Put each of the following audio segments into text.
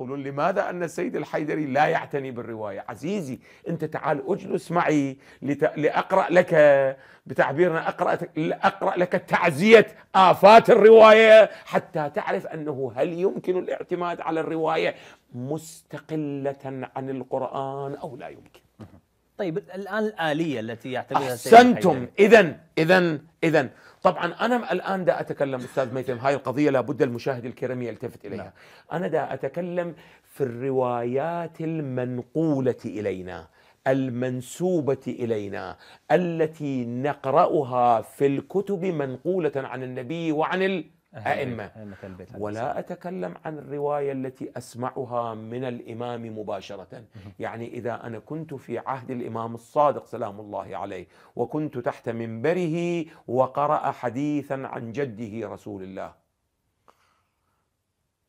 يقولون لماذا أن السيد الحيدري لا يعتني بالرواية عزيزي أنت تعال أجلس معي لأقرأ لك بتعبيرنا أقرأ, أقرأ لك تعزية آفات الرواية حتى تعرف أنه هل يمكن الاعتماد على الرواية مستقلة عن القرآن أو لا يمكن طيب الان الاليه التي يعتمدها احسنتم اذا اذا اذا طبعا انا الان دا اتكلم استاذ ميثم هاي القضيه لابد المشاهد الكريم يلتفت اليها لا. نعم. انا دا اتكلم في الروايات المنقوله الينا المنسوبه الينا التي نقراها في الكتب منقوله عن النبي وعن ال أئمة ولا أتكلم عن الرواية التي أسمعها من الإمام مباشرة يعني إذا أنا كنت في عهد الإمام الصادق سلام الله عليه وكنت تحت منبره وقرأ حديثا عن جده رسول الله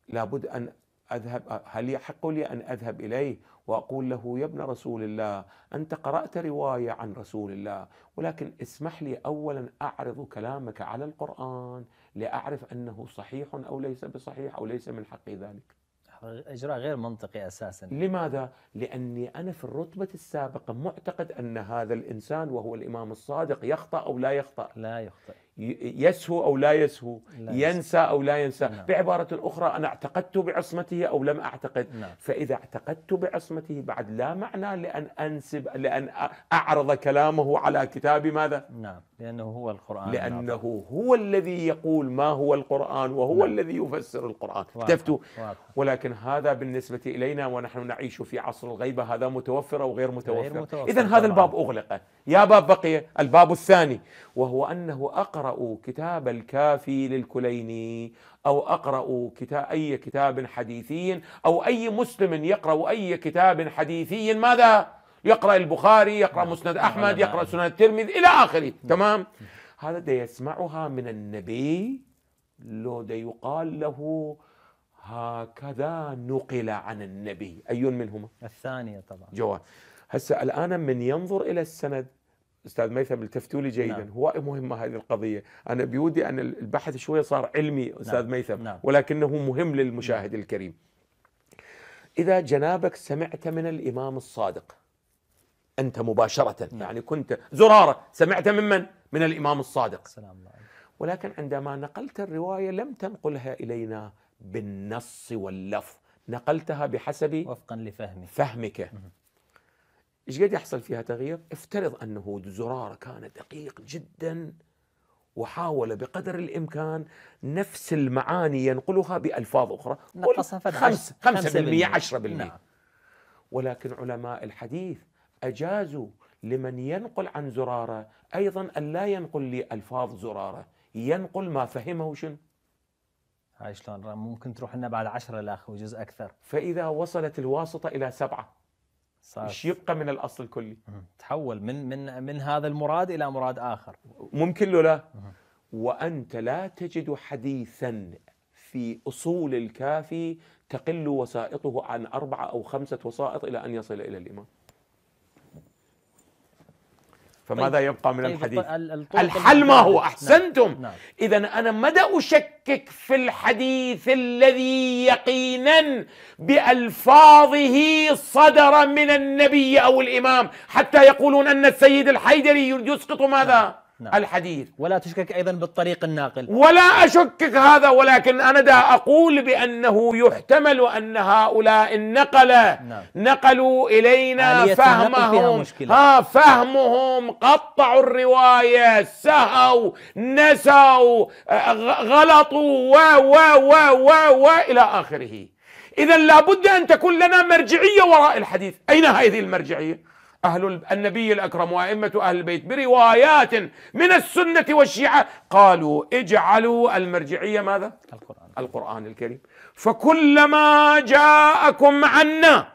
لابد أن أذهب هل يحق لي أن أذهب إليه وأقول له يا ابن رسول الله أنت قرأت رواية عن رسول الله ولكن اسمح لي أولا أعرض كلامك على القرآن لأعرف أنه صحيح أو ليس بصحيح أو ليس من حقي ذلك إجراء غير منطقي أساسا لماذا؟ لأني أنا في الرتبة السابقة معتقد أن هذا الإنسان وهو الإمام الصادق يخطأ أو لا يخطأ لا يخطأ يسهو او لا يسهو لا ينسى او لا ينسى لا. نعم. بعباره اخرى انا اعتقدت بعصمته او لم اعتقد نعم. فاذا اعتقدت بعصمته بعد لا معنى لان انسب لان اعرض كلامه على كتاب ماذا نعم لانه هو القران لانه لا. هو الذي يقول ما هو القران وهو لا. نعم. الذي يفسر القران اكتفت ولكن هذا بالنسبه الينا ونحن نعيش في عصر الغيبه هذا متوفر او غير متوفر, غير متوفر. اذا هذا الباب اغلق يا باب بقي الباب الثاني وهو أنه أقرأ كتاب الكافي للكليني أو أقرأ كتاب أي كتاب حديثي أو أي مسلم يقرأ أي كتاب حديثي ماذا؟ يقرأ البخاري يقرأ نعم. مسند نعم، أحمد نعم. يقرأ سنن الترمذي إلى آخره تمام؟ هذا دي يسمعها من النبي لو دي يقال له هكذا نقل عن النبي أي منهما؟ الثانية طبعا جواب هسه الان من ينظر الى السند استاذ ميثم التفتوا لي جيدا نعم. هو مهمه هذه القضيه انا بودي ان البحث شويه صار علمي نعم. استاذ نعم. ميثم نعم. ولكنه مهم للمشاهد نعم. الكريم اذا جنابك سمعت من الامام الصادق انت مباشره نعم. يعني كنت زراره سمعت ممن من الامام الصادق سلام الله ولكن عندما نقلت الروايه لم تنقلها الينا بالنص واللفظ نقلتها بحسب وفقا لفهمك فهمك ايش قد يحصل فيها تغيير؟ افترض انه زراره كان دقيق جدا وحاول بقدر الامكان نفس المعاني ينقلها بالفاظ اخرى نقصها خمسة 5% 10% نعم. ولكن علماء الحديث اجازوا لمن ينقل عن زراره ايضا ان لا ينقل لي الفاظ زراره ينقل ما فهمه شنو هاي شلون ممكن تروح لنا بعد عشرة الاخ وجزء اكثر فاذا وصلت الواسطه الى سبعه مش يبقى من الاصل الكلي تحول من من من هذا المراد الى مراد اخر ممكن له لا وانت لا تجد حديثا في اصول الكافي تقل وسائطه عن اربعه او خمسه وسائط الى ان يصل الى الامام فماذا طيب. يبقى من طيب. الحديث الحل ما هو أحسنتم نعم. إذا أنا مدى أشكك في الحديث الذي يقينا بألفاظه صدر من النبي أو الإمام حتى يقولون أن السيد الحيدري يسقط ماذا نعم. نعم. الحديث ولا تشكك أيضا بالطريق الناقل ولا أشكك هذا ولكن أنا دا أقول بأنه يحتمل أن هؤلاء النقلة نعم. نقلوا إلينا فهمهم ها فهمهم قطعوا الرواية سهوا نسوا غلطوا و و و و و إلى آخره إذا لابد أن تكون لنا مرجعية وراء الحديث أين هذه المرجعية؟ أهل النبي الأكرم وأئمة أهل البيت بروايات من السنة والشيعة قالوا اجعلوا المرجعية ماذا؟ القرآن القرآن الكريم فكلما جاءكم عنا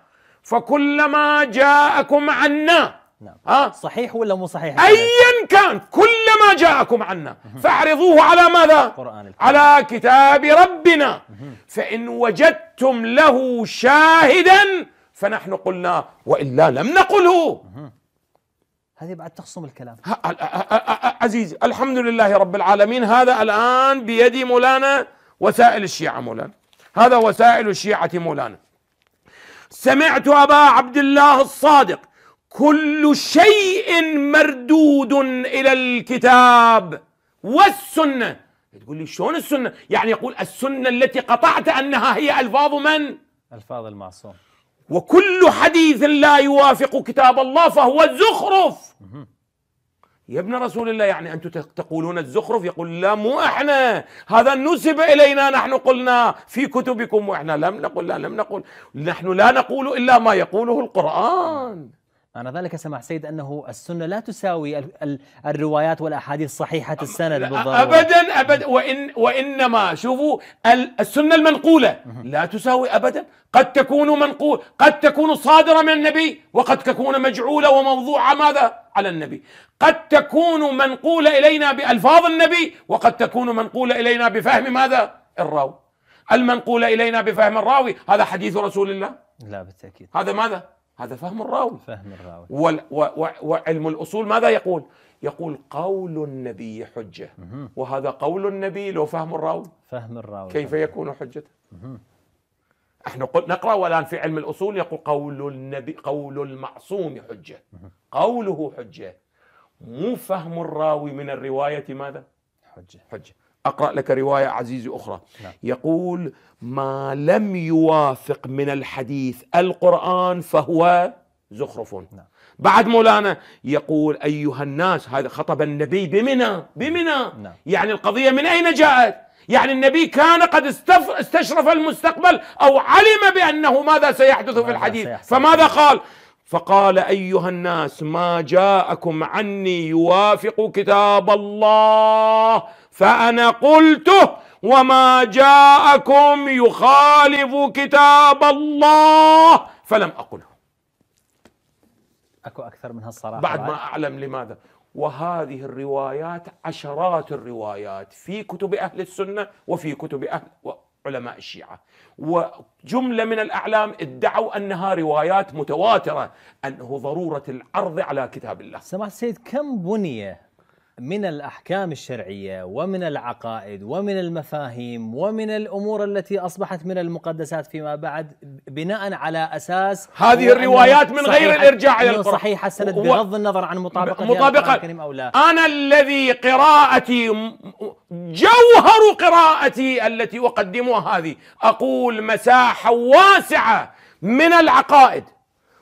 فكلما جاءكم عنا نعم. ها؟ صحيح ولا مو صحيح؟ ايا كان كلما جاءكم عنا فاعرضوه على ماذا؟ القرآن على كتاب ربنا فان وجدتم له شاهدا فنحن قلنا وإلا لم نقله هذه بعد تخصم الكلام عزيزي الحمد لله رب العالمين هذا الآن بيد مولانا وسائل الشيعة مولانا هذا وسائل الشيعة مولانا سمعت أبا عبد الله الصادق كل شيء مردود إلى الكتاب والسنة تقول لي شلون السنة يعني يقول السنة التي قطعت أنها هي ألفاظ من؟ ألفاظ المعصوم وكل حديث لا يوافق كتاب الله فهو الزخرف يا ابن رسول الله يعني أنتم تقولون الزخرف يقول لا مو إحنا هذا نسب إلينا نحن قلنا في كتبكم وإحنا لم نقل لا لم نقل نحن لا نقول إلا ما يقوله القرآن معنى ذلك سماح سيد أنه السنة لا تساوي الروايات والأحاديث صحيحة السند بالضرورة أبدا أبدا وإن وإنما شوفوا السنة المنقولة لا تساوي أبدا قد تكون منقول قد تكون صادرة من النبي وقد تكون مجعولة وموضوعة ماذا على النبي قد تكون منقولة إلينا بألفاظ النبي وقد تكون منقولة إلينا بفهم ماذا الراوي المنقولة إلينا بفهم الراوي هذا حديث رسول الله لا بالتأكيد هذا ماذا هذا فهم الراوي فهم الراوي وعلم الأصول ماذا يقول يقول قول النبي حجة وهذا قول النبي لو فهم الراوي فهم الراوي كيف يكون حجة احنا نقرا والان في علم الاصول يقول قول النبي قول المعصوم حجه قوله حجه مو فهم الراوي من الروايه ماذا؟ حجه حجه أقرأ لك رواية عزيزي أخرى نعم. يقول ما لم يوافق من الحديث القرآن فهو زخرف نعم. بعد مولانا يقول أيها الناس هذا خطب النبي بمنى بمنى نعم. يعني القضية من أين جاءت يعني النبي كان قد استف... استشرف المستقبل أو علم بأنه ماذا سيحدث في الحديث سيحصل. فماذا قال فقال أيها الناس ما جاءكم عني يوافق كتاب الله فأنا قلته وما جاءكم يخالف كتاب الله فلم أقله أكو أكثر من هالصراحة بعد ما أعلم لماذا وهذه الروايات عشرات الروايات في كتب أهل السنة وفي كتب أهل علماء الشيعة وجملة من الأعلام ادعوا أنها روايات متواترة أنه ضرورة العرض على كتاب الله سمعت سيد كم بني من الاحكام الشرعيه ومن العقائد ومن المفاهيم ومن الامور التي اصبحت من المقدسات فيما بعد بناء على اساس هذه الروايات من غير الارجاع الى القران صحيحه السند بغض النظر عن مطابقه مطابقه الكريم او لا انا الذي قراءتي جوهر قراءتي التي اقدمها هذه اقول مساحه واسعه من العقائد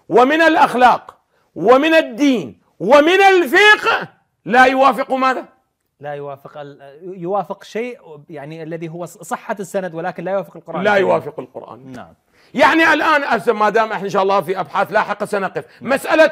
ومن الاخلاق ومن الدين ومن الفقه لا يوافق ماذا؟ لا يوافق ال... يوافق شيء يعني الذي هو صحة السند ولكن لا يوافق القرآن لا يوافق القرآن نعم يعني الآن ما دام احنا إن شاء الله في أبحاث لاحقة سنقف نعم. مسألة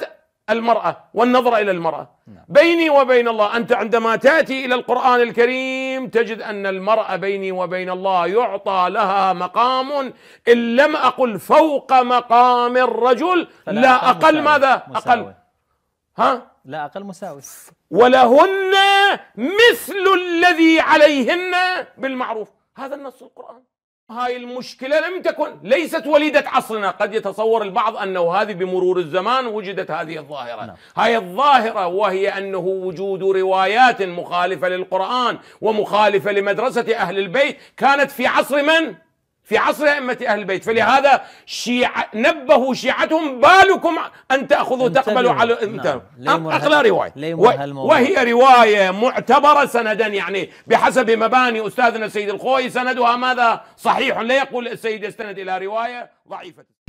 المرأة والنظرة إلى المرأة نعم. بيني وبين الله أنت عندما تأتي إلى القرآن الكريم تجد أن المرأة بيني وبين الله يعطى لها مقام إن لم أقل فوق مقام الرجل لا أقل مساوي. ماذا مساوي. أقل ها لا أقل مساوي ولهن مثل الذي عليهن بالمعروف هذا النص القرآن هاي المشكلة لم تكن ليست وليدة عصرنا قد يتصور البعض أنه هذه بمرور الزمان وجدت هذه الظاهرة لا. نعم. هاي الظاهرة وهي أنه وجود روايات مخالفة للقرآن ومخالفة لمدرسة أهل البيت كانت في عصر من؟ في عصر أئمة أهل البيت نعم. فلهذا شيع نبهوا شيعتهم بالكم أن تأخذوا تقبلوا على نعم. أقلى رواية وهي رواية معتبرة سندا يعني بحسب مباني أستاذنا السيد الخوي سندها ماذا صحيح لا يقول السيد يستند إلى رواية ضعيفة